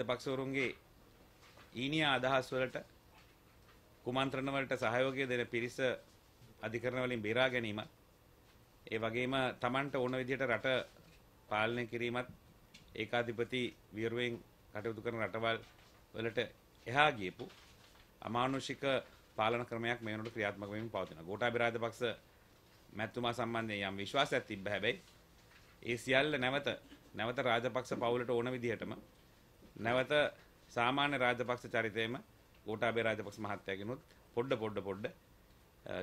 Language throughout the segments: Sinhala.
රාජපක්ෂවරුන්ගේ ඊනියා අදහස් වලට කුමන්ත්‍රණ වලට සහයෝගය දෙන පිරිස අධිකරණ වලින් බේරා ගැනීම ඒ වගේම Tamanට ඕන විදිහට රට පාලනය කිරීමත් ඒකාධිපති විරුවෙන් කටයුතු කරන රටවල් වලට එහා ගියපු අමානුෂික පාලන ක්‍රමයක් මේ වෙනකොට ක්‍රියාත්මක වෙමින් පවතිනවා. ගෝඨාභය රාජපක්ෂ මැතිතුමා සම්බන්ධයෙන් යම් විශ්වාසයක් තිබ්බ හැබැයි ඒ සියල්ල නැවත නැවත රාජපක්ෂ පවුලට ඕන විදිහටම නැවත සාමාන්‍ය රාජපක්ෂ චරිතයේම ගෝඨාභය රාජපක්ෂ මහත්තයාගෙනුත් පොඩ පොඩ පොඩ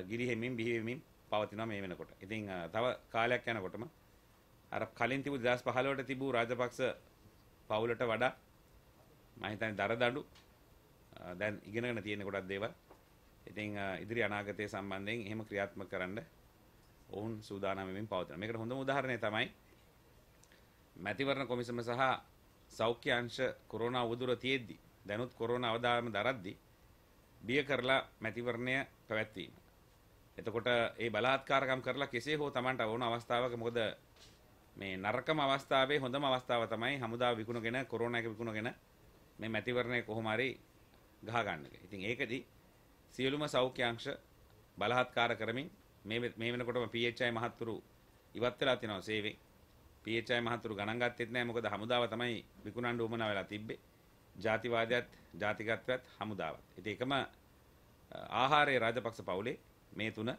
ගිරිහෙමින් බිහිවෙමින් පවතිනවා මේ වෙනකොට. ඉතින් තව කාලයක් යනකොටම අර කලින් තිබු 2015 තිබූ රාජපක්ෂ පවුලට වඩා මම හිතන්නේ දරදඬු දැන් ඉගෙනගෙන තියෙන ගොඩක් දේවල්. ඉතින් ඉදිරි අනාගතය සම්බන්ධයෙන් එහෙම ක්‍රියාත්මක කරන්න ඔවුන් සූදානම් වෙමින් පවතිනවා. මේකට හොඳම උදාහරණය තමයි මැතිවරණ කොමිසම සහ සෞඛ්‍ය අංශ කොරෝනා උදුර තියෙද්දි දැනුත් කොරෝනා අවදානම දරද්දි බිය කරලා මැතිවරණය පැවැත්වීම. එතකොට ඒ බලාත්කාරකම් කරලා කෙසේ හෝ Tamanට වුණ අවස්ථාවක මොකද මේ නරකම අවස්ථාවේ හොඳම අවස්ථාව තමයි හමුදා විකුණගෙන කොරෝනා එක විකුණගෙන මේ මැතිවරණය කොහොම හරි ගහ ගන්න එක. ඉතින් ඒකදී සියලුම සෞඛ්‍ය අංශ බලහත්කාර කරමින් මේ මේ වෙනකොටම PHI මහත්තුරු ඉවත් වෙලා තිනවා සේවේ. පීඑච්ආයි මහතුරු ගණන් ගත්තෙත් නැහැ මොකද හමුදාව තමයි විකුණන්න උවමනා වෙලා තිබ්බේ. ජාතිවාදයත් ජාතිගතවත් හමුදාවත්. ඉතින් එකම ආහාරයේ රාජපක්ෂ පවුලේ මේ තුන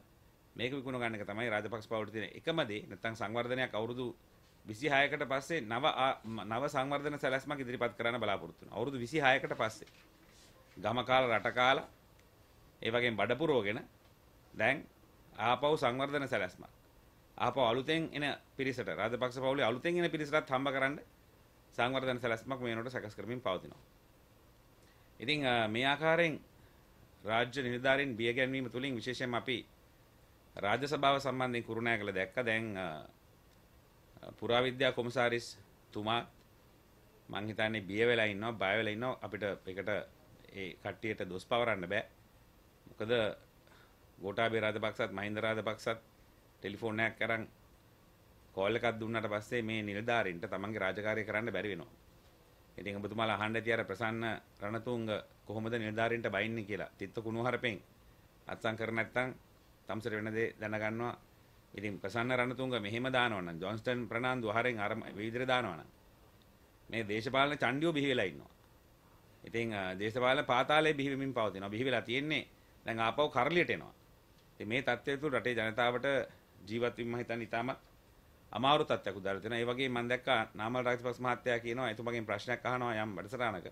මේක විකුණ ගන්න එක තමයි රාජපක්ෂ පවුලේ තියෙන එකම දේ. නැත්තම් සංවර්ධනයක් අවුරුදු 26කට පස්සේ නව නව සංවර්ධන සැලැස්මක් ඉදිරිපත් කරන්න බලාපොරොත්තු වෙනවා. අවුරුදු 26කට පස්සේ ගම කාලා රට කාලා ඒ වගේම බඩ පුරවගෙන දැන් ආපහු සංවර්ධන සැලැස්මක් ආපහු අලුතෙන් එන පිරිසට රාජපක්ෂ පවුලේ අලුතෙන් එන පිරිසටත් හම්බ කරන්න සංවර්ධන සැලැස්මක් මේ වෙනකොට සකස් කරමින් පවතිනවා. ඉතින් මේ ආකාරයෙන් රාජ්‍ය නිලධාරීන් බිය ගැන්වීම තුලින් විශේෂයෙන්ම අපි රාජ්‍ය සභාව සම්බන්ධයෙන් කුරුණෑ කළ දැක්ක දැන් පුරාවිද්‍යා කොමසාරිස් තුමා මං හිතන්නේ බිය වෙලා ඉන්නවා බය වෙලා ඉන්නවා අපිට ඒකට ඒ කට්ටියට දොස් පවරන්න බෑ මොකද ගෝඨාභය රාජපක්ෂත් මහින්ද රාජපක්ෂත් ටෙලිෆෝන් එකක් අරන් කෝල් එකක් දුන්නාට පස්සේ මේ නිලධාරින්ට තමන්ගේ රාජකාරිය කරන්න බැරි වෙනවා. ඉතින් ඔබතුමාලා අහන්න ඇති අර ප්‍රසන්න රණතුංග කොහොමද නිලධාරින්ට බයින්නේ කියලා. තිත්ත කුණුහරපෙන් අත්සන් කර නැත්තම් තමසර වෙන දේ දැනගන්නවා. ඉතින් ප්‍රසන්න රණතුංග මෙහෙම දානවනම් ජොන්ස්ටන් ප්‍රනාන්දු හරෙන් අර විදිහට දානවනම් මේ දේශපාලන චණ්ඩියෝ බිහි වෙලා ඉන්නවා. ඉතින් දේශපාලන පාතාලේ බිහි වෙමින් පවතිනවා. බිහි වෙලා තියෙන්නේ දැන් ආපහු කරලියට එනවා. ඉතින් මේ தත්ත්වය තුළ රටේ ජනතාවට ජීවත් වීම හිතන්නේ ඉතාමත් අමාරු තත්ත්වයක් උදාර දෙනවා. ඒ වගේ මම දැක්කා නාමල් රාජපක්ෂ මහත්තයා කියනවා එතුමගෙන් ප්‍රශ්නයක් අහනවා යම් වැඩසටහනක.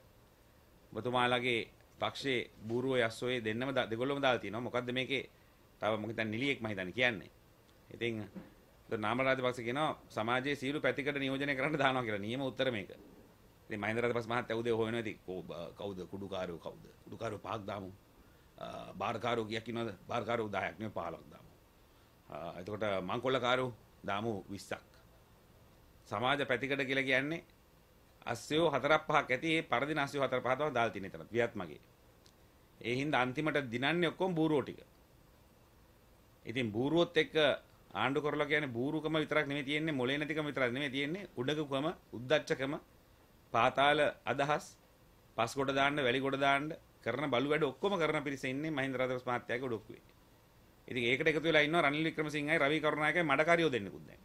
ඔබතුමාලාගේ පක්ෂයේ බූරුව යස්සෝයේ දෙන්නම දෙගොල්ලම දාලා තිනවා. මොකද්ද මේකේ තව මම හිතන්නේ නිලියෙක් මම හිතන්නේ කියන්නේ. ඉතින් නාමල් රාජපක්ෂ කියනවා සමාජයේ සියලු පැතිකඩ නියෝජනය කරන්න දානවා කියලා. නියම උත්තර මේක. ඉතින් මහින්ද රාජපක්ෂ මහත්තයා උදේ හොයනවා ඉතින් කවුද කුඩුකාරයෝ කවුද? කුඩුකාරයෝ පහක් දාමු. බාරකාරෝ කීයක් ඉන්නවද? බාරකාරෝ 10ක් නෙවෙයි 15ක් දාමු. එතකොට මංකොල්ලකාරු දාමු 20ක්. සමාජ පැතිකඩ කියලා කියන්නේ අස්සයෝ හතරක් පහක් ඇති ඒ පරදින අස්සයෝ හතර පහ තමයි දාලා තියෙන්නේ එතනත් වියත්මගේ. ඒ හින්දා අන්තිමට දිනන්නේ ඔක්කොම බූරුවෝ ටික. ඉතින් බූරුවොත් එක්ක ආණ්ඩු කරලා කියන්නේ බූරුකම විතරක් නෙමෙයි තියෙන්නේ මොලේ නැතිකම විතරක් නෙමෙයි තියෙන්නේ උඩගුකම උද්දච්චකම පාතාල අදහස් පස්කොට දාන්න වැලිකොට දාන්න කරන බලු වැඩ ඔක්කොම කරන පිරිස ඉන්නේ මහින්ද රාජපක්ෂ මහත්තයාගේ ඔඩොක්කුවේ. ඉතින් ඒකට එකතු වෙලා ඉන්නවා රනිල් වික්‍රමසිංහයි රවි කරුණායකයි මඩකාරියෝ දෙන්නෙකුත් දැන්.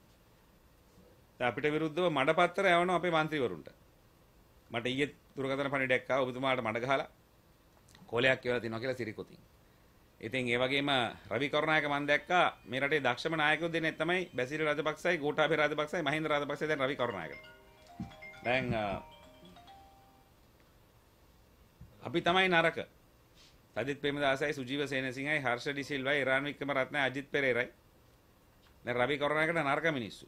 දැන් අපිට විරුද්ධව මඩපත්තර යවනවා අපේ മന്ത്രിවරුන්ට. මට ඊයේ දුරකථන පණිඩයක් ආවා ඔබතුමාට මඩ ගහලා කොලයක් කියලා තිනවා කියලා සිරිකොතින්. ඉතින් ඒ වගේම රවි කරුණායක මම දැක්කා මේ රටේ දක්ෂම නායකයෝ දෙන්නේ තමයි බැසිල් රාජපක්සයි, ගෝඨාභය රාජපක්සයි, මහින්ද රාජපක්සයි දැන් රවි කරුණායකට. දැන් අපි තමයි නරක. සජිත් ප්‍රේමදාසයි සුජීව සේනසිංහයි හර්ෂ ඩිසිල්වයි ඉරාන් වික්‍රමරත්නයි අජිත් පෙරේරයි දැන් රවි කරුණාකර නරක මිනිස්සු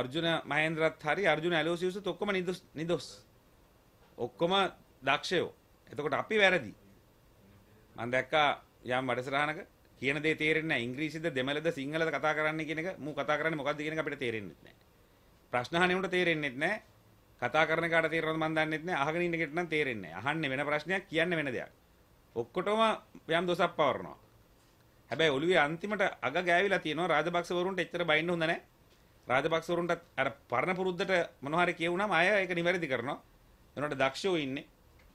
අර්ජුන මහේන්ද්‍රත් හරි අර්ජුන ඇලෝසියුස්ත් ඔක්කොම නිදොස් නිදොස් ඔක්කොම දක්ෂයෝ එතකොට අපි වැරදි මම දැක්කා යම් වැඩසටහනක කියන දේ තේරෙන්නේ නැහැ ඉංග්‍රීසිද දෙමළද සිංහලද කතා කරන්නේ කියන එක මූ කතා කරන්නේ මොකද්ද කියන එක අපිට තේරෙන්නේ නැහැ ප්‍රශ්න අහන්නේ උන්ට තේරෙන්නේ නැහැ කතා කරන කාට තේරෙනවද මන් දන්නෙත් නෑ. අහගෙන ඉන්න කෙට නම් තේරෙන්නේ නෑ. අහන්නේ වෙන ප්‍රශ්නයක් කියන්නේ වෙන දෙයක්. ඔක්කොටම යම් දොසක් පවරනවා. හැබැයි ඔළුවේ අන්තිමට අග ගෑවිලා තියෙනවා රාජපක්ෂ වරුන්ට එච්චර බයින්න හොඳ නෑ. රාජපක්ෂ වරුන්ටත් අර පරණ පුරුද්දට මොනවා හරි කියවුනම අය ඒක නිවැරදි කරනවා. එනකොට දක්ෂෝ ඉන්නේ.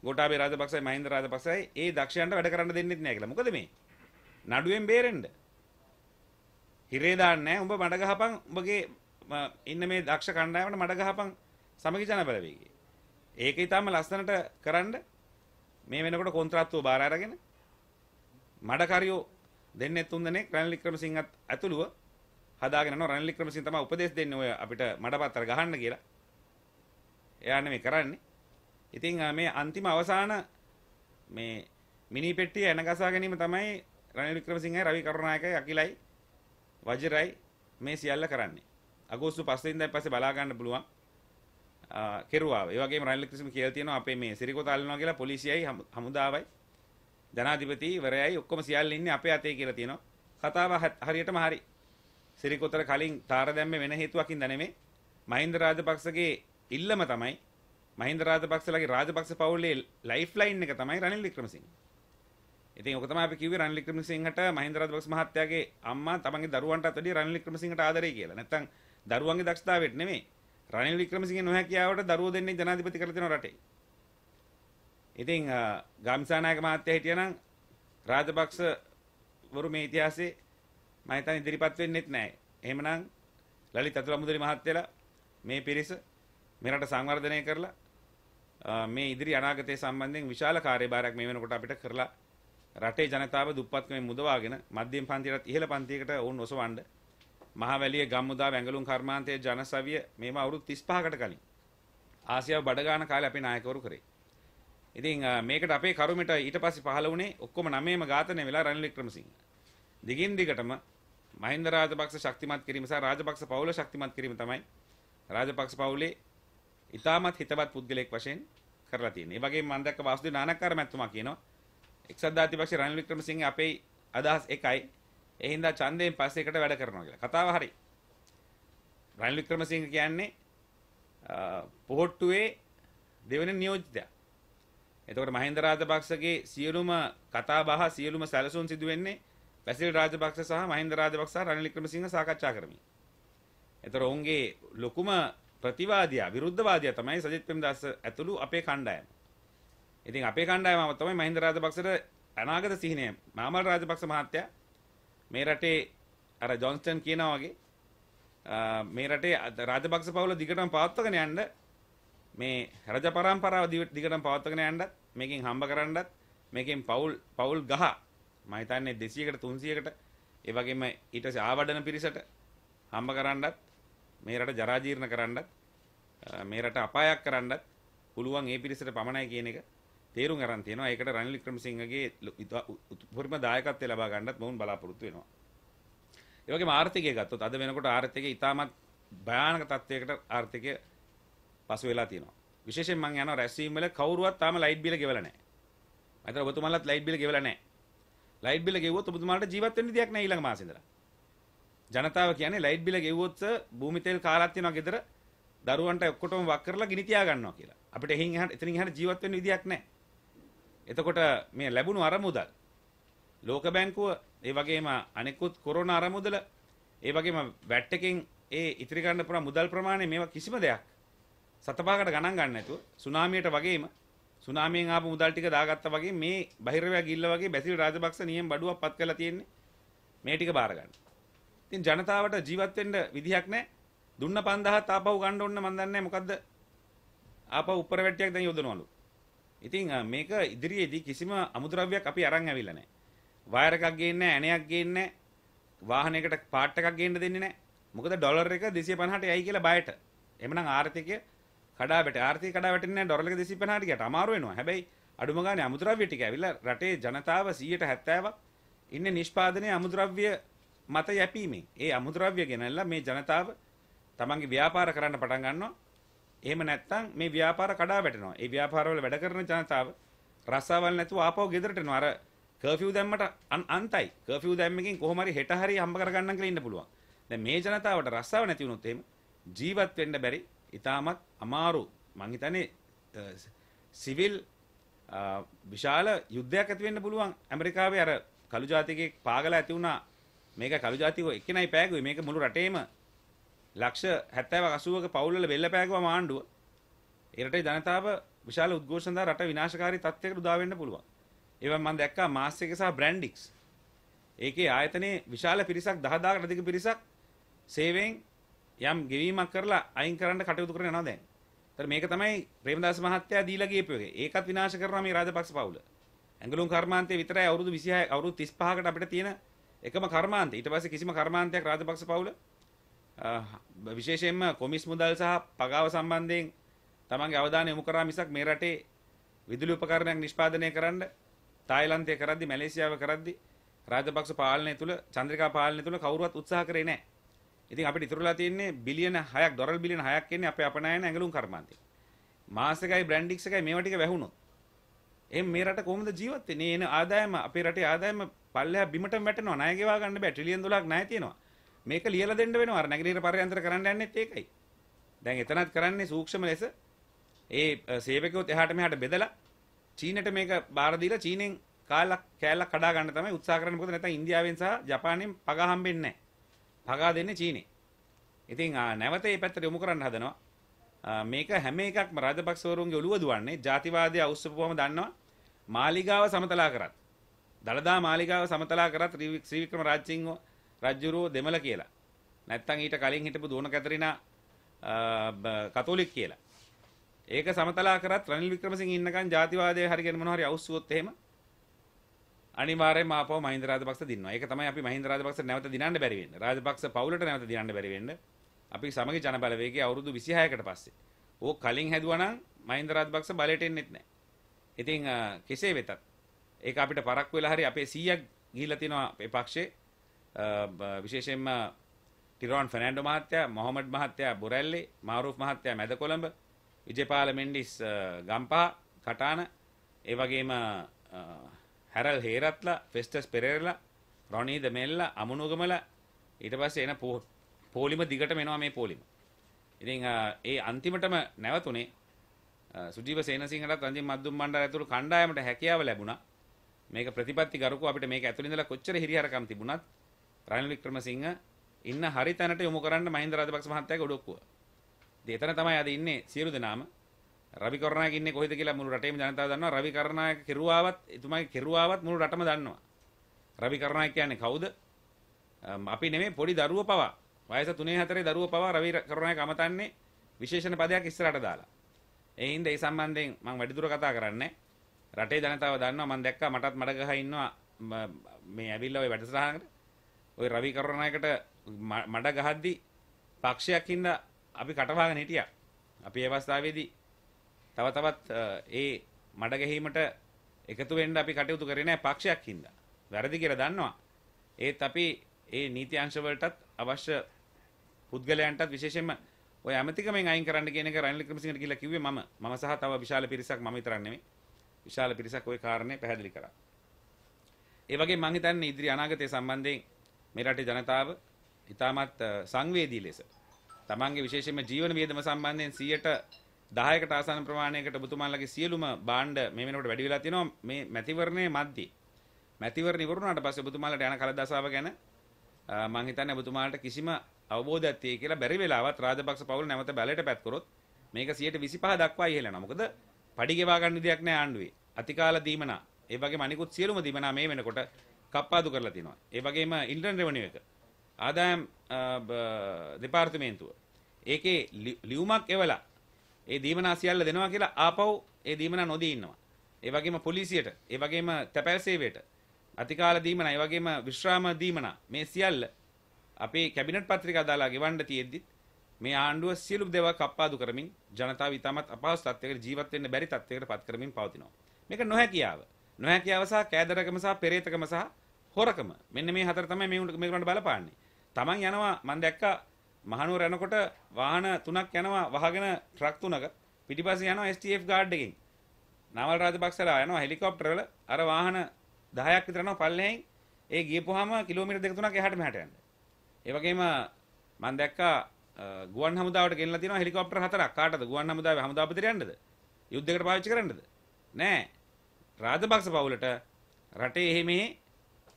ගෝඨාභය රාජපක්ෂයි මහින්ද රාජපක්ෂයි ඒ දක්ෂයන්ට වැඩ කරන්න දෙන්නෙත් නෑ කියලා. මොකද මේ? නඩුවෙන් බේරෙන්න. හිරේ දාන්නේ උඹ මඩ ගහපන් උඹගේ ඉන්න මේ දක්ෂ කණ්ඩායමට මඩ ගහපන් සමගි ජන බලවේගය. ඒක ඊටම ලස්සනට කරන්න මේ වෙනකොට කොන්ත්‍රාත්තුව බාර අරගෙන මඩකරියෝ දෙන්නේ තුන් දෙනෙක් රනිල් වික්‍රමසිංහත් ඇතුළුව හදාගෙන යනවා රනිල් වික්‍රමසිංහ තමයි උපදේශ දෙන්නේ ඔය අපිට මඩපත්තර ගහන්න කියලා. එයා නෙමෙයි කරන්නේ. ඉතින් මේ අන්තිම අවසාන මේ මිනි පෙට්ටිය එනගසා ගැනීම තමයි රනිල් වික්‍රමසිංහයි රවි කරුණායකයි අකිලයි වජිරයි මේ සියල්ල කරන්නේ. අගෝස්තු 5 වෙනිදාට පස්සේ බලා ගන්න පුළුවන්. කෙරුවා. ඒ වගේම රනිල් වික්‍රමසිංහ කියලා තියෙනවා අපේ මේ සිරිකොත අල්ලනවා කියලා පොලිසියයි හමුදාවයි ජනාධිපතිවරයයි ඔක්කොම සියල්ල ඉන්නේ අපේ අතේ කියලා තියෙනවා. කතාව හරියටම හරි. සිරිකොතර කලින් තාර දැම්මේ වෙන හේතුවකින්ද නෙමෙයි. මහින්ද රාජපක්ෂගේ ඉල්ලම තමයි මහින්ද රාජපක්ෂලාගේ රාජපක්ෂ පවුලේ ලයිෆ් ලයින් එක තමයි රනිල් වික්‍රමසිංහ. ඉතින් ඔක තමයි අපි කිව්වේ රනිල් වික්‍රමසිංහට මහින්ද රාජපක්ෂ මහත්තයාගේ අම්මා තමන්ගේ දරුවන්ටත් වැඩිය රනිල් වික්‍රමසිංහට ආදරේ කියලා. නැත්තම් දරුවන්ගේ දක්ෂතාවයට නෙමෙයි රනිල් වික්‍රමසිංහ නොහැකියාවට දරුවෝ දෙන්නේ ජනාධිපති කරලා තියෙනවා රටේ. ඉතින් ගම්සානායක මහත්තයා හිටියනම් රාජපක්ෂ වරු මේ ඉතිහාසයේ මම හිතන්නේ ඉදිරිපත් වෙන්නෙත් නැහැ. එහෙමනම් ලලිත් අතුලමුදලි මහත්තයලා මේ පිරිස මේ රට සංවර්ධනය කරලා මේ ඉදිරි අනාගතය සම්බන්ධයෙන් විශාල කාර්යභාරයක් මේ වෙනකොට අපිට කරලා රටේ ජනතාව දුප්පත්කමෙන් මුදවාගෙන මධ්‍යම පන්තියටත් ඉහළ පන්තියකට වුන් ඔසවන්නේ මහවැලිය ගම්මුදා වැඟලුම් කර්මාන්තයේ ජනසවිය මේවා අවුරුදු 35කට කලින් ආසියාව බඩගාන කාලේ අපේ නායකවරු කරේ. ඉතින් මේකට අපේ කරුමෙට ඊට පස්සේ පහළ වුණේ ඔක්කොම නමේම ඝාතනය වෙලා රනිල් වික්‍රමසිංහ. දිගින් දිගටම මහින්ද රාජපක්ෂ ශක්තිමත් කිරීම සහ රාජපක්ෂ පවුල ශක්තිමත් කිරීම තමයි රාජපක්ෂ පවුලේ ඉතාමත් හිතවත් පුද්ගලයෙක් වශයෙන් කරලා තියෙන්නේ. ඒ වගේම මම දැක්ක වාසුදේව නානක්කාර මැතිතුමා කියනවා එක්සත් ජාතික පක්ෂයේ රනිල් වික්‍රමසිංහ අපේ අදහස් එකයි ඒ හින්දා ඡන්දයෙන් පස්සේ එකට වැඩ කරනවා කියලා. කතාව හරි. රනිල් වික්‍රමසිංහ කියන්නේ පොහොට්ටුවේ දෙවෙනි නියෝජිතයා. එතකොට මහින්ද රාජපක්ෂගේ සියලුම කතාබහ සියලුම සැලසුම් සිදු වෙන්නේ බැසිල් රාජපක්ෂ සහ මහින්ද රාජපක්ෂ සහ රනිල් වික්‍රමසිංහ සාකච්ඡා කරමින්. එතකොට ඔවුන්ගේ ලොකුම ප්‍රතිවාදියා විරුද්ධවාදියා තමයි සජිත් ප්‍රේමදාස ඇතුළු අපේ කණ්ඩායම. ඉතින් අපේ කණ්ඩායමම තමයි මහින්ද රාජපක්ෂට අනාගත සිහිනය මාමල් රාජපක්ෂ මහත්තයා මේ රටේ අර ජොන්ස්ටන් කියනා වගේ මේ රටේ රාජපක්ෂ පවුල දිගටම පවත්වාගෙන යන්න මේ රජ පරම්පරාව දිගටම පවත්වාගෙන යන්නත් මේකෙන් හම්බ කරන්නත් මේකෙන් පවුල් පවුල් ගහ මම හිතන්නේ 200කට 300කට ඒ වගේම ඊට පස්සේ ආවඩන පිරිසට හම්බ කරන්නත් මේ රට ජරා ජීර්ණ කරන්නත් මේ රට අපායක් කරන්නත් පුළුවන් ඒ පිරිසට පමණයි කියන එක තේරුම් අරන් තියෙනවා. ඒකට රනිල් වික්‍රමසිංහගේ උපරිම දායකත්වය ලබා ගන්නත් මොවුන් බලාපොරොත්තු වෙනවා. ඒ වගේම ආර්ථිකය ගත්තොත් අද වෙනකොට ආර්ථිකය ඉතාමත් භයානක තත්වයකට ආර්ථිකය පසු වෙලා තියෙනවා. විශේෂයෙන් මම යනවා රැස්වීම වල කවුරුවත් තාම ලයිට් බිල ගෙවලා නැහැ. මම හිතනවා ඔබතුමාලත් ලයිට් බිල ගෙවලා නැහැ. ලයිට් බිල ගෙවුවොත් ඔබතුමාලට ජීවත් වෙන්න දෙයක් නැහැ ඊළඟ මාසේ ඉඳලා. ජනතාව කියන්නේ ලයිට් බිල ගෙවුවොත් භූමි තෙල් කාලක් තියෙනවා ගෙදර දරුවන්ට ඔක්කොටම වක් කරලා ගිනි තියා ගන්නවා කියලා. අපිට එහෙන් එහාට එතනින් එහාට ජීවත් වෙන්න විදියක් නැහැ. එතකොට මේ ලැබුණු අරමුදල් ලෝක බැංකුව ඒ වගේම අනෙකුත් කොරෝනා අරමුදල ඒ වගේම වැට් එකෙන් ඒ ඉතිරි ගන්න පුළුවන් මුදල් ප්‍රමාණය මේවා කිසිම දෙයක් සතපහකට ගණන් ගන්න නැතුව සුනාමියට වගේම සුනාමියෙන් ආපු මුදල් ටික දාගත්තා වගේ මේ බහිරවැය ගිල්ල වගේ බැසිල් රාජපක්ෂ නියම බඩුවක් පත් කරලා තියෙන්නේ මේ ටික බාර ගන්න. ඉතින් ජනතාවට ජීවත් වෙන්න විදිහක් නැහැ. දුන්න 5000ත් ආපහු ගන්න ඕන මන් දන්නේ මොකද්ද ආපහු උඩර වැට්ටියක් දැන් යොදනවලු. ඉතින් මේක ඉදිරියේදී කිසිම අමුද්‍රව්‍යයක් අපි අරන් ඇවිල්ලා නැහැ. වයර් එකක් ගේන්නේ නැහැ, ඇණයක් ගේන්නේ නැහැ. වාහනයකට පාට් එකක් ගේන්න දෙන්නේ නැහැ. මොකද ඩොලර් එක 250ට යයි කියලා බයට. එhmenan ආර්ථිකය කඩාවැට ආර්ථික කඩාවැටෙන්නේ නැහැ ඩොලර් එක 250ට ගියට අමාරු වෙනවා. හැබැයි අඩුම ගානේ අමුද්‍රව්‍ය ටික ඇවිල්ලා රටේ ජනතාව 170ක් ඉන්නේ නිෂ්පාදනයේ අමුද්‍රව්‍ය මත යැපීමෙන්. ඒ අමුද්‍රව්‍ය ගෙනල්ලා මේ ජනතාව තමන්ගේ ව්‍යාපාර කරන්න පටන් ගන්නවා. එහෙම නැත්නම් මේ ව්‍යාපාර කඩා වැටෙනවා. ඒ ව්‍යාපාරවල වැඩ කරන ජනතාව රසාවල් නැතුව ආපහු ගෙදරට එනවා. අර කර්ෆියු දැම්මට අන්තයි. කර්ෆියු දැම්මකින් කොහොම හරි හෙට හරි හම්බ කරගන්නම් කියලා ඉන්න පුළුවන්. දැන් මේ ජනතාවට රස්සාව නැති වුණොත් එහෙම ජීවත් වෙන්න බැරි. ඊටමත් අමාරු. මං හිතන්නේ සිවිල් විශාල යුද්ධයක් ඇති වෙන්න පුළුවන්. ඇමරිකාවේ අර කළු ජාතිකයෙක් පාගලා ඇති වුණා. මේක කළු ජාතිකෝ එක්කෙනයි පෑගුවේ. මේක මුළු රටේම ලක්ෂ 70 80ක පවුල්වල බෙල්ල පෑගුවා මාණ්ඩුව. ඒ රටේ ජනතාව විශාල උද්ඝෝෂණ දා රට විනාශකාරී තත්ත්වයකට උදා වෙන්න පුළුවන්. ඒවා මම දැක්කා මාස් එක සහ බ්‍රැන්ඩික්ස්. ඒකේ ආයතනයේ විශාල පිරිසක් 10000කට අධික පිරිසක් සේවයෙන් යම් ගෙවීමක් කරලා අයින් කරන්න කටයුතු කරගෙන යනවා දැන්. ඒතර මේක තමයි ප්‍රේමදාස මහත්තයා දීලා ගියපු එක. ඒකත් විනාශ කරනවා මේ රාජපක්ෂ පවුල. ඇඟලුම් කර්මාන්තය විතරයි අවුරුදු 26 අවුරුදු 35කට අපිට තියෙන එකම කර්මාන්තය. ඊට පස්සේ කිසිම කර්මාන්තයක් රාජපක්ෂ පවුල විශේෂයෙන්ම කොමිස් මුදල් සහ පගාව සම්බන්ධයෙන් තමන්ගේ අවධානය යොමු කරා මිසක් මේ රටේ විදුලි උපකරණයක් නිෂ්පාදනය කරන්න තායිලන්තය කරද්දි මැලේසියාව කරද්දි රාජපක්ෂ පාලනය තුල චන්ද්‍රිකා පාලනය තුල කවුරුවත් උත්සාහ කරේ නැහැ. ඉතින් අපිට ඉතුරුලා තියෙන්නේ බිලියන 6ක් ඩොලර් බිලියන 6ක් කියන්නේ අපේ අපනයන ඇඟලුම් කර්මාන්තේ. මාස් එකයි බ්‍රැන්ඩික්ස් එකයි මේවා ටික වැහුණොත්. එහෙනම් මේ රට කොහොමද ජීවත් වෙන්නේ? එන ආදායම අපේ රටේ ආදායම පල්ලෙහා බිමටම වැටෙනවා. ණය ගෙවා ගන්න බෑ. ට්‍රිලියන් 12ක් ණය තියෙනවා. මේක ලියලා දෙන්න වෙනවා. නැගිනීර පරියන්තර කරන්න යන්නෙත් ඒකයි. දැන් එතනත් කරන්නේ සූක්ෂම ලෙස ඒ සේවකයොත් එහාට මෙහාට බෙදලා චීනට මේක බාර දීලා චීනෙන් කාලක් කෑල්ලක් කඩා ගන්න තමයි උත්සාහ කරන්නේ. මොකද නැත්නම් ඉන්දියාවෙන් සහ ජපානයෙන් පගා හම්බෙන්නේ නැහැ. පගා දෙන්නේ චීනේ. ඉතින් නැවත මේ පැත්තට යොමු කරන්න හදනවා. මේක හැම එකක්ම රාජපක්ෂවරුන්ගේ ඔළුව දුවන්නේ ජාතිවාදී අවශ්‍යපුවම දන්නවා මාලිගාව සමතලා කරත් දලදා මාලිගාව සමතලා කරත් ශ්‍රී වික්‍රම රාජසිංහ රජ්ජුරුව දෙමළ කියලා. නැත්තම් ඊට කලින් හිටපු දුවන කැතරිනා කතෝලික කියලා. ඒක සමතලා කරත් රනිල් වික්‍රමසිංහ ඉන්නකන් ජාතිවාදයේ හරියට මොනවා හරි අවුස්සුවොත් එහෙම අනිවාර්යයෙන්ම ආපහු මහින්ද රාජපක්ෂ දිනනවා. ඒක තමයි අපි මහින්ද රාජපක්ෂ නැවත දිනන්න බැරි වෙන්නේ. රාජපක්ෂ පවුලට නැවත දිනන්න බැරි වෙන්නේ. අපි සමගි ජනබලවේගය අවුරුදු 26කට පස්සේ. ඕක කලින් හැදුවනම් මහින්ද රාජපක්ෂ බලයට එන්නෙත් නැහැ. ඉතින් කෙසේ වෙතත් ඒක අපිට පරක්කු වෙලා හරි අපේ 100ක් ගිහිලා තිනවා ඒ පක්ෂේ විශේෂයෙන්ම ටිරොන් ෆෙනෑන්ඩෝ මහත්තයා, මොහමඩ් මහත්තයා බොරැල්ලේ, මාරුෆ් මහත්තයා මැද කොළඹ, විජේපාල මෙන්ඩිස් ගම්පහ, කටාන, ඒ වගේම හැරල් හේරත්ලා, ෆෙස්ටස් පෙරේරලා, රොනී ද මෙල්ලා, අමුණුගමලා ඊට පස්සේ එන පෝලිම දිගටම එනවා මේ පෝලිම. ඉතින් ඒ අන්තිමටම නැවතුනේ සුජීව සේනසිංහටත් රංජිත් මද්දුම් මණ්ඩල ඇතුළු කණ්ඩායමට හැකියාව ලැබුණා. මේක ප්‍රතිපත්ති ගරුකෝ අපිට මේක ඇතුළේ ඉඳලා කොච්චර හිරිහරකම් තිබුණත් රනිල් වික්‍රමසිංහ ඉන්න හරි තැනට යොමු කරන්න මහින්ද රාජපක්ෂ මහත්තයාගේ ඔඩොක්කුව. ඉතින් එතන තමයි අද ඉන්නේ සියලු දෙනාම. රවි කරුණායක ඉන්නේ කොහෙද කියලා මුළු රටේම ජනතාව දන්නවා. රවි කරුණායක කෙරුවාවත් එතුමාගේ කෙරුවාවත් මුළු රටම දන්නවා. රවි කරුණායක කියන්නේ කවුද? අපි නෙමෙයි පොඩි දරුවෝ පවා. වයස 3 4 දරුවෝ පවා රවි කරුණායක අමතන්නේ විශේෂණ පදයක් ඉස්සරහට දාලා. ඒ හින්දා ඒ සම්බන්ධයෙන් මම වැඩිදුර කතා කරන්නේ. රටේ ජනතාව දන්නවා මම දැක්කා මටත් මඩ ගහ ඉන්නවා මේ ඇවිල්ලා ওই වැඩසටහනකට. ওই රවි කරුණායකට මඩ ගහද්දි පක්ෂයක් ඉන්න අපි කටවාගෙන හිටියා. අපි ඒ අවස්ථාවේදී තව තවත් ඒ මඩ ගැහිීමට එකතු වෙන්න අපි කටයුතු කරේ නැහැ පක්ෂයක් හින්දා. වැරදි කියලා දන්නවා. ඒත් අපි ඒ නීති අංශ වලටත් අවශ්‍ය පුද්ගලයන්ටත් විශේෂයෙන්ම ඔය ඇමතිකමෙන් අයින් කරන්න කියන එක රනිල් වික්‍රමසිංහට කියලා කිව්වේ මම. මම සහ තව විශාල පිරිසක් මම විතරක් නෙමෙයි. විශාල පිරිසක් ওই කාරණේ පැහැදිලි කරා. ඒ වගේ මම හිතන්නේ ඉදිරි අනාගතය සම්බන්ධයෙන් මේ රටේ ජනතාව ඉතාමත් සංවේදී ලෙස තමන්ගේ විශේෂයෙන්ම ජීවන වියදම සම්බන්ධයෙන් 10%කට ආසන්න ප්‍රමාණයකට ඔබතුමාලගේ සියලුම බාණ්ඩ මේ වෙනකොට වැඩි වෙලා තියෙනවා මේ මැතිවරණයේ මැද්දේ. මැතිවරණ ඉවර වුණාට පස්සේ ඔබතුමාලට යන කලදසාව ගැන මම හිතන්නේ ඔබතුමාලට කිසිම අවබෝධයක් තියෙයි කියලා බැරි වෙලාවත් රාජපක්ෂ පවුල නැවත බැලයට පැත් කරොත් මේක 125 දක්වා ඉහළ යනවා. මොකද පඩි ගෙවා ගන්න විදියක් නැහැ ආණ්ඩුවේ. අතිකාල දීමනා. ඒ වගේම අනිකුත් සියලුම දීමනා මේ වෙනකොට කප්පාදු කරලා තියෙනවා. ඒ වගේම ඉන්ටර්න් රෙවනියු එක ආදායම් දෙපාර්තමේන්තුව ඒකේ ලියුමක් එවලා ඒ දීමනා සියල්ල දෙනවා කියලා ආපහු ඒ දීමනා නොදී ඉන්නවා. ඒ වගේම පොලිසියට, ඒ වගේම තැපැල් සේවයට අතිකාල දීමනා, ඒ වගේම විශ්‍රාම දීමනා මේ සියල්ල අපේ කැබිනට් පත්‍රිකා දාලා ගෙවන්න තියෙද්දිත් මේ ආණ්ඩුව සියලු දේවල් කප්පාදු කරමින් ජනතාව ඉතාමත් අපහසු තත්ත්වයකට ජීවත් වෙන්න බැරි තත්ත්වයකට පත් කරමින් පවතිනවා. මේක නොහැකියාව. නොහැකියාව සහ කෑදරකම සහ පෙරේතකම සහ හොරකම. මෙන්න මේ හතර තමයි මේ මේකට බලපාන්නේ. Taman යනවා මම දැක්කා මහනුවර යනකොට වාහන තුනක් යනවා වහගෙන ට්‍රක් තුනක පිටිපස්සේ යනවා STF ගාඩ් එකෙන්. නාවල් රාජපක්ෂලා යනවා හෙලිකොප්ටර වල අර වාහන 10ක් විතර යනවා පල්ලෙහෙන්. ඒ ගියපුවාම කිලෝමීටර් දෙක තුනක් එහාට මෙහාට යනවා. ඒ වගේම මම දැක්කා ගුවන් හමුදාවට ගෙනලා තියෙනවා හෙලිකොප්ටර් හතරක්. කාටද ගුවන් හමුදාවේ හමුදාපතිට යන්නද? යුද්ධයකට පාවිච්චි කරන්නද? නෑ. රාජපක්ෂ පවුලට රටේ එහෙම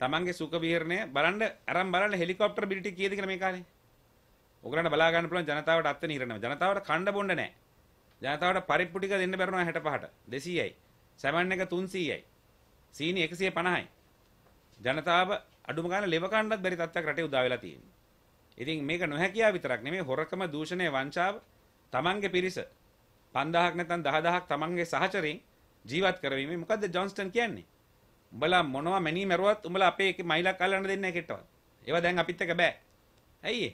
තමන්ගේ සුඛ විහරණය බලන්න අරන් බලන්න හෙලිකොප්ටර් බිලිටි කීයද කියලා මේ කාලේ. ඔගලන්ට බලා ගන්න පුළුවන් ජනතාවට අත්ත නිරනවා. ජනතාවට කණ්ඩ බොන්න නැහැ. ජනතාවට පරිප්පු ටික දෙන්න බැරනවා 65ට. 200යි. සැමන් එක 300යි. සීනි 150යි. ජනතාව අඩුම ගාන ලෙව කණ්ඩත් බැරි තත්ත්වයක් රටේ උදා වෙලා තියෙනවා. ඉතින් මේක නොහැකියාව විතරක් නෙමෙයි හොරකම දූෂණය වංචාව තමන්ගේ පිරිස 5000ක් නැත්නම් 10000ක් තමන්ගේ සහචරයින් ජීවත් කරවීම මොකද්ද ජොන්ස්ටන් කියන්නේ? උඹලා මොනවා මැනී මරුවත් උඹලා අපේ මයිලක් අල්ලන්න දෙන්නේ නැහැ කෙට්ටවත්. ඒවා දැන් අපිත් එක බෑ. ඇයි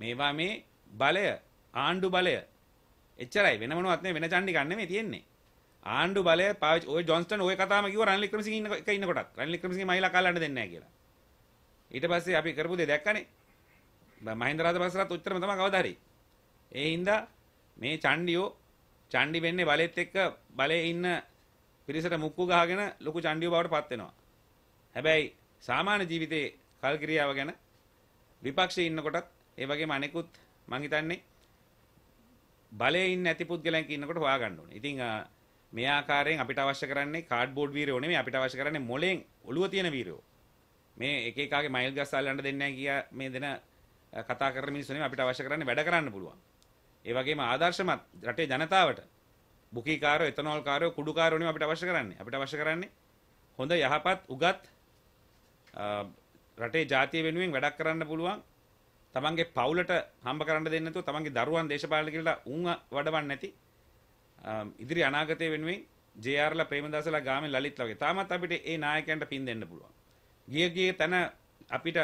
මේවා මේ බලය ආණ්ඩු බලය එච්චරයි වෙන මොනවත් නෙවෙයි වෙන චණ්ඩි ගන්න නෙවෙයි තියෙන්නේ. ආණ්ඩු බලය පාවිච්චි ඔය ජොන්ස්ටන් ඔය කතාවම කිව්වා රනිල් වික්‍රමසිංහ ඉන්න එක ඉන්න කොටත්. රනිල් වික්‍රමසිංහ මයිලක් අල්ලන්න දෙන්නේ නැහැ කියලා. ඊට පස්සේ අපි කරපු දේ දැක්කනේ. මහින්ද රාජපක්ෂලත් උත්තරම තමයි කවදා හරි. ඒ හින්දා මේ චණ්ඩියෝ චණ්ඩි වෙන්නේ බලෙත් එක්ක බලේ ඉන්න පිරිසට මුක්කු ගහගෙන ලොකු චණ්ඩිය බවට පත් වෙනවා. හැබැයි සාමාන්‍ය ජීවිතේ කල් ක්‍රියාව ගැන විපක්ෂයේ ඉන්නකොටත් ඒ වගේම අනෙකුත් මං හිතන්නේ බලයේ ඉන්න නැති පුද්ගලයන් ඉන්නකොට හොයාගන්න ඕනේ. ඉතින් මේ ආකාරයෙන් අපිට අවශ්‍ය කරන්නේ කාඩ්බෝඩ් වීරයෝ නෙමෙයි අපිට අවශ්‍ය කරන්නේ මොලෙන් ඔළුව තියෙන වීරයෝ. මේ එක එකාගේ මයිල් ගස් අල්ලන්න දෙන්නේ නැහැ කියා මේ දෙන කතා කරන මිනිස්සු නෙමෙයි අපිට අවශ්‍ය කරන්නේ වැඩ කරන්න පුළුවන්. ඒ වගේම ආදර්ශමත් රටේ ජනතාවට බුකීකාරෝ එතනෝල් කාරෝ කුඩු කාරෝ නේ අපිට අවශ්‍ය කරන්නේ. අපිට අවශ්‍ය කරන්නේ හොඳ යහපත් උගත් රටේ ජාතිය වෙනුවෙන් වැඩක් කරන්න පුළුවන් තමන්ගේ පවුලට හම්බ කරන්න දෙන්නේ නැතුව තමන්ගේ දරුවන් දේශපාලන කියලා උන් වඩවන්නේ නැති ඉදිරි අනාගතය වෙනුවෙන් JR ලා ප්‍රේමදාසලා ගාමෙන් ලලිත් වගේ තාමත් අපිට ඒ නායකයන්ට පින් දෙන්න පුළුවන්. ගිය ගියේ තන අපිට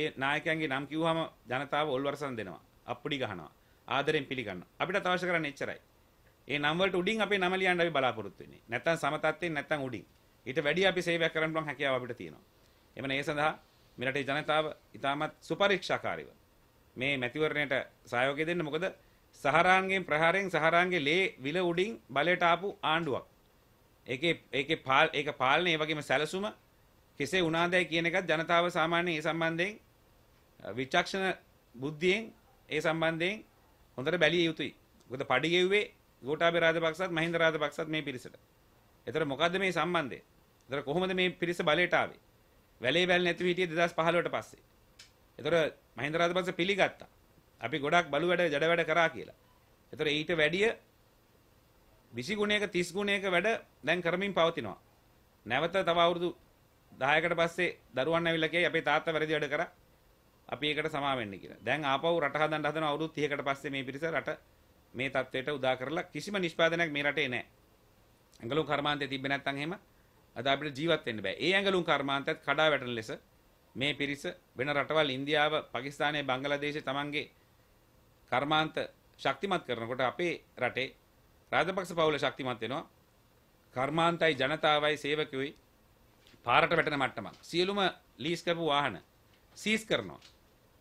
ඒ නායකයන්ගේ නම් කිව්වම ජනතාව ඔල්වර්සන් දෙනවා. අප්පුඩි ගහනවා. ආදරෙන් පිළිගන්නවා. අපිට අවශ්‍ය කරන්නේ එච්චරයි. ඒ නම් වලට උඩින් අපේ නම ලියන්න අපි බලාපොරොත්තු වෙන්නේ. නැත්තම් සම තත්ත්වයෙන් නැත්තම් උඩින්. ඊට වැඩි අපි සේවයක් කරන්න පුළුවන් හැකියාව අපිට තියෙනවා. එමන ඒ සඳහා මෙරටේ ජනතාව ඉතාමත් සුපරීක්ෂාකාරීව මේ මැතිවරණයට සහයෝගය දෙන්න. මොකද සහරාන්ගෙන් ප්‍රහාරයෙන් සහරාන්ගේ ලේ විල උඩින් බලයට ආපු ආණ්ඩුවක්. ඒකේ ඒකේ පාල ඒක පාලනය ඒ වගේම සැලසුම කෙසේ වුණාදයි කියන එකත් ජනතාව සාමාන්‍යයෙන් ඒ සම්බන්ධයෙන් විචක්ෂණ බුද්ධියෙන් ඒ සම්බන්ධයෙන් හොඳට බැලිය යුතුයි. මොකද පඩි ගෙව්වේ ගෝඨාභය රාජපක්සත් මහින්ද රාජපක්සත් මේ පිරිසට. එතකොට මොකද්ද මේ සම්බන්ධය? එතකොට කොහොමද මේ පිරිස බලයට ආවේ? වැලේ වැල් නැතුව හිටියේ 2015ට පස්සේ. එතකොට මහින්ද රාජපක්ෂ පිළිගත්තා. අපි ගොඩක් බලු වැඩ ජඩ වැඩ කරා කියලා. එතකොට ඊට වැඩිය 20 ගුණයක 30 ගුණයක වැඩ දැන් කරමින් පවතිනවා. නැවත තව අවුරුදු 10කට පස්සේ දරුවන් ඇවිල්ලා කියයි අපේ තාත්තා වැරදි වැඩ කරා. අපි ඒකට සමා වෙන්න කියලා. දැන් ආපහු රට හදන්න හදන අවුරුදු 30කට පස්සේ මේ පිරිස රට මේ தത്വයට උදා කරලා කිසිම නිෂ්පාදනයක් මේ රටේ නැහැ. ඇඟලුම් කර්මාන්තය තිබ්බේ නැත්නම් එහෙම අද අපිට ජීවත් වෙන්න බෑ. ඒ ඇඟලුම් කර්මාන්තයත් කඩා වැටෙන ලෙස මේ පිරිස වෙන රටවල් ඉන්දියාව, පාකිස්තානය, බංගලාදේශය තමන්ගේ කර්මාන්ත ශක්තිමත් කරනකොට අපේ රටේ රාජපක්ෂ පවුල ශක්තිමත් වෙනවා. කර්මාන්තයි ජනතාවයි සේවකයෝයි පාරට වැටෙන මට්ටමක්. සියලුම ලීස් කරපු වාහන සීස් කරනවා.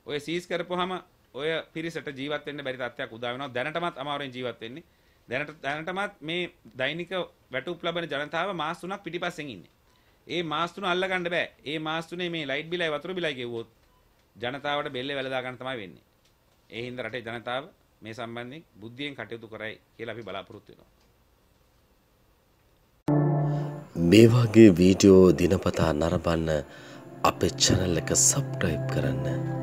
ඔය සීස් කරපුවාම ඔය පිරිසට ජීවත් වෙන්න බැරි තත්ත්වයක් උදා වෙනවා දැනටමත් අමාරුවෙන් ජීවත් වෙන්නේ දැනට දැනටමත් මේ දෛනික වැටුප් ලබන ජනතාව මාස තුනක් පිටිපස්සෙන් ඉන්නේ ඒ මාස තුන අල්ල ගන්න බෑ ඒ මාස තුනේ මේ ලයිට් බිලයි වතුර බිලයි ගෙවුවොත් ජනතාවට බෙල්ලේ වැළදා ගන්න තමයි වෙන්නේ ඒ හින්දා රටේ ජනතාව මේ සම්බන්ධයෙන් බුද්ධියෙන් කටයුතු කරයි කියලා අපි බලාපොරොත්තු වෙනවා මේ වගේ වීඩියෝ දිනපතා නරඹන්න අපේ channel එක subscribe කරන්න